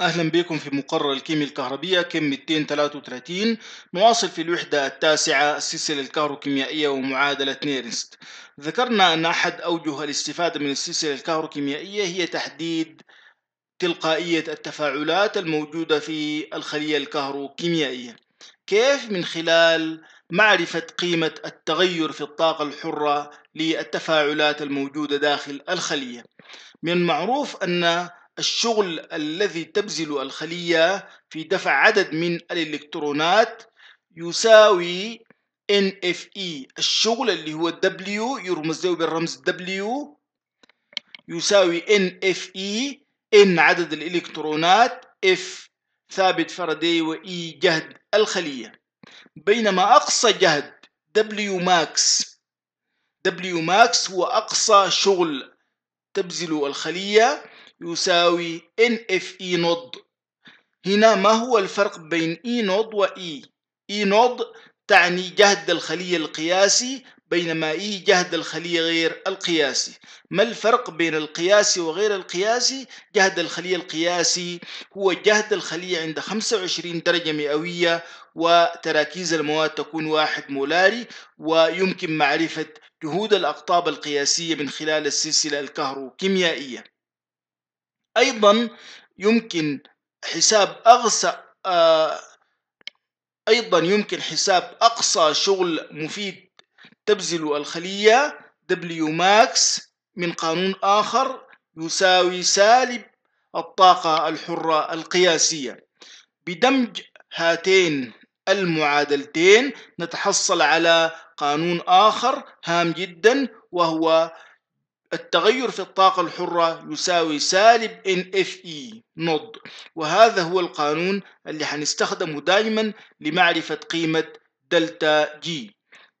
أهلا بكم في مقرر الكيمياء الكهربية كم 233 نواصل في الوحدة التاسعة السلسلة الكهروكيميائية ومعادلة نيرنست ذكرنا أن أحد أوجه الاستفادة من السلسلة الكهروكيميائية هي تحديد تلقائية التفاعلات الموجودة في الخلية الكهروكيميائية كيف؟ من خلال معرفة قيمة التغير في الطاقة الحرة للتفاعلات الموجودة داخل الخلية من المعروف أن الشغل الذي تبذل الخلية في دفع عدد من الإلكترونات يساوي NFE الشغل اللي هو W يرمز له بالرمز W يساوي NFE N عدد الإلكترونات F ثابت فردي E جهد الخلية بينما أقصى جهد W max W max هو أقصى شغل تبذل الخلية يساوي NFE نود هنا ما هو الفرق بين E نود و E E نود تعني جهد الخلية القياسي بينما E جهد الخلية غير القياسي ما الفرق بين القياسي وغير القياسي جهد الخلية القياسي هو جهد الخلية عند 25 درجة مئوية وتراكيز المواد تكون واحد مولاري ويمكن معرفة جهود الأقطاب القياسية من خلال السلسلة الكهروكيميائية أيضا يمكن حساب أغسى آه، أيضا يمكن حساب أقصى شغل مفيد تبذل الخلية W max من قانون آخر يساوي سالب الطاقة الحرة القياسية بدمج هاتين المعادلتين نتحصل على قانون آخر هام جدا وهو التغير في الطاقة الحرة يساوي سالب NFE نض وهذا هو القانون اللي حنستخدمه دائما لمعرفة قيمة دلتا جي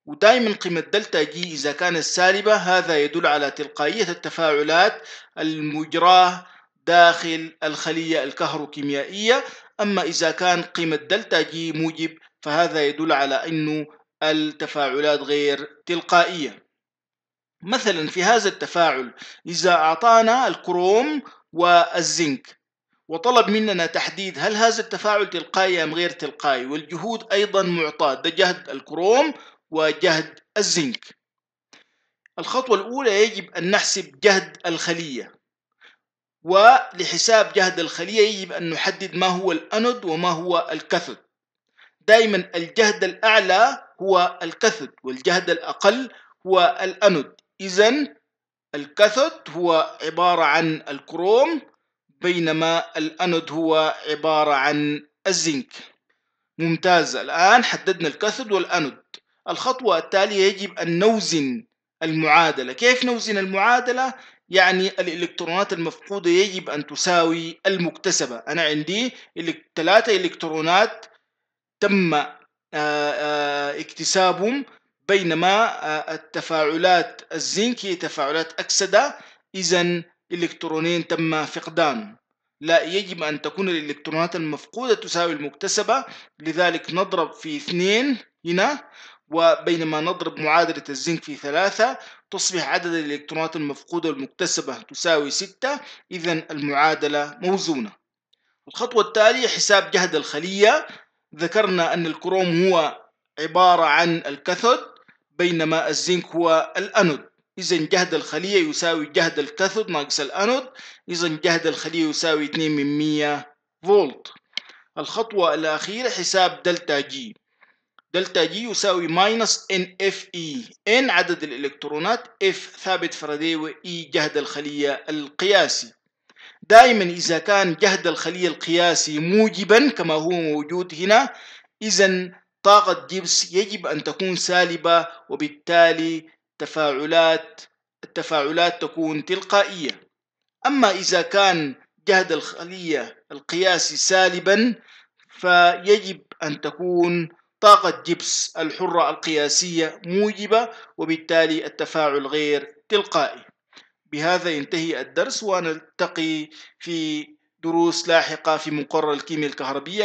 ودائما قيمة دلتا جي إذا كانت سالبة هذا يدل على تلقائية التفاعلات المجراه داخل الخلية الكهروكيميائية أما إذا كان قيمة دلتا جي موجب فهذا يدل على أنه التفاعلات غير تلقائية مثلا في هذا التفاعل إذا أعطانا الكروم والزنك وطلب مننا تحديد هل هذا التفاعل تلقائي أم غير تلقائي والجهود أيضا معطاة ده جهد الكروم وجهد الزنك الخطوة الأولى يجب أن نحسب جهد الخلية ولحساب جهد الخلية يجب أن نحدد ما هو الأنود وما هو الكثد دائما الجهد الأعلى هو الكثد والجهد الأقل هو الأنود إذا الكاثود هو عبارة عن الكروم بينما الأنود هو عبارة عن الزنك ممتاز الآن حددنا الكاثود والأنود الخطوة التالية يجب أن نوزن المعادلة كيف نوزن المعادلة؟ يعني الإلكترونات المفقودة يجب أن تساوي المكتسبة أنا عندي ثلاثة إلكترونات تم آه، آه، اكتسابهم بينما آه، التفاعلات الزنك هي تفاعلات أكسدة إذا إلكترونين تم فقدان لا يجب أن تكون الإلكترونات المفقودة تساوي المكتسبة لذلك نضرب في اثنين هنا وبينما نضرب معادلة الزنك في ثلاثة تصبح عدد الإلكترونات المفقودة المكتسبة تساوي ستة إذا المعادلة موزونة الخطوة التالية حساب جهد الخلية ذكرنا أن الكروم هو عبارة عن الكاثود بينما الزنك هو الأنود إذا جهد الخلية يساوي جهد الكاثود ناقص الأنود إذا جهد الخلية يساوي 2 من 100 فولت الخطوة الأخيرة حساب دلتا جي دلتا جي يساوي ماينس ان اف اي ان عدد الالكترونات اف ثابت و اي e جهد الخلية القياسي دائما إذا كان جهد الخلية القياسي موجبا كما هو موجود هنا إذا طاقة جيبس يجب أن تكون سالبة وبالتالي تفاعلات التفاعلات تكون تلقائية أما إذا كان جهد الخلية القياسي سالبا فيجب أن تكون طاقة جيبس الحرة القياسية موجبة وبالتالي التفاعل غير تلقائي بهذا ينتهي الدرس ونلتقي في دروس لاحقة في مقرر الكيمياء الكهربية